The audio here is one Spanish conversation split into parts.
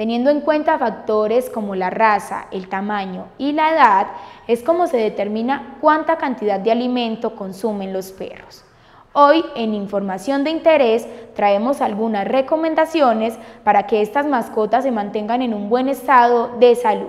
Teniendo en cuenta factores como la raza, el tamaño y la edad, es como se determina cuánta cantidad de alimento consumen los perros. Hoy en Información de Interés traemos algunas recomendaciones para que estas mascotas se mantengan en un buen estado de salud.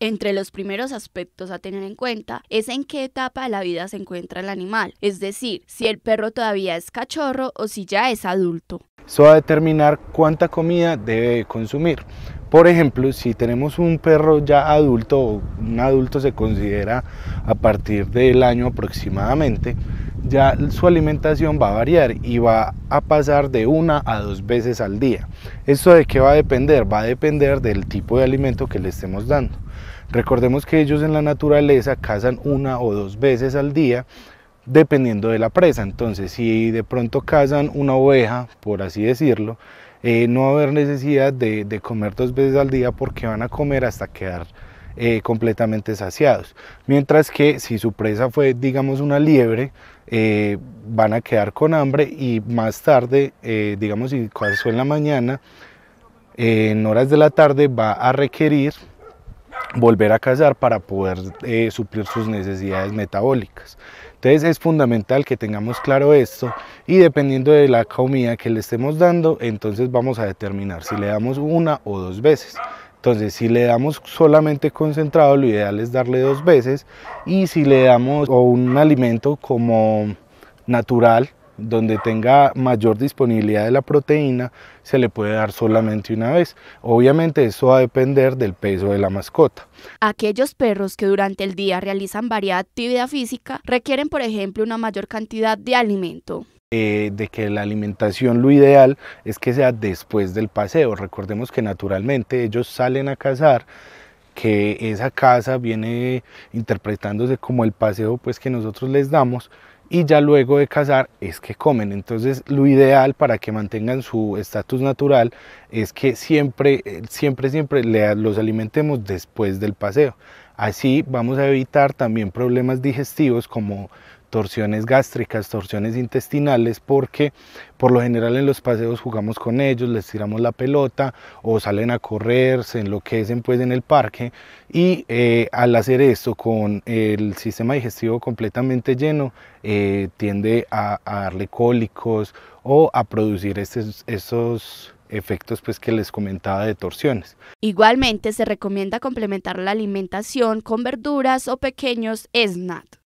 Entre los primeros aspectos a tener en cuenta es en qué etapa de la vida se encuentra el animal, es decir, si el perro todavía es cachorro o si ya es adulto. Eso va a determinar cuánta comida debe consumir. Por ejemplo, si tenemos un perro ya adulto, un adulto se considera a partir del año aproximadamente, ya su alimentación va a variar y va a pasar de una a dos veces al día. ¿Esto de qué va a depender? Va a depender del tipo de alimento que le estemos dando. Recordemos que ellos en la naturaleza cazan una o dos veces al día dependiendo de la presa. Entonces, si de pronto cazan una oveja, por así decirlo, eh, no va a haber necesidad de comer dos veces al día porque van a comer hasta quedar eh, completamente saciados. Mientras que si su presa fue, digamos, una liebre, eh, van a quedar con hambre y más tarde, eh, digamos, y pasó en la mañana, en horas de la tarde va a requerir volver a cazar para poder suplir sus necesidades metabólicas. Entonces es fundamental que tengamos claro esto y dependiendo de la comida que le estemos dando, entonces vamos a determinar si le damos una o dos veces. Entonces, si le damos solamente concentrado, lo ideal es darle dos veces. Y si le damos un alimento como natural, donde tenga mayor disponibilidad de la proteína, se le puede dar solamente una vez. Obviamente eso va a depender del peso de la mascota. Aquellos perros que durante el día realizan variada actividad física requieren, por ejemplo, una mayor cantidad de alimento. Eh, de que la alimentación lo ideal es que sea después del paseo. Recordemos que naturalmente ellos salen a cazar, que esa caza viene interpretándose como el paseo pues que nosotros les damos y ya luego de cazar es que comen. Entonces lo ideal para que mantengan su estatus natural es que siempre, siempre, siempre los alimentemos después del paseo. Así vamos a evitar también problemas digestivos como torsiones gástricas, torsiones intestinales, porque por lo general en los paseos jugamos con ellos, les tiramos la pelota o salen a correr, se enloquecen pues en el parque y eh, al hacer esto con el sistema digestivo completamente lleno eh, tiende a, darle cólicos o a producir estos, efectos pues que les comentaba de torsiones. Igualmente se recomienda complementar la alimentación con verduras o pequeños snacks.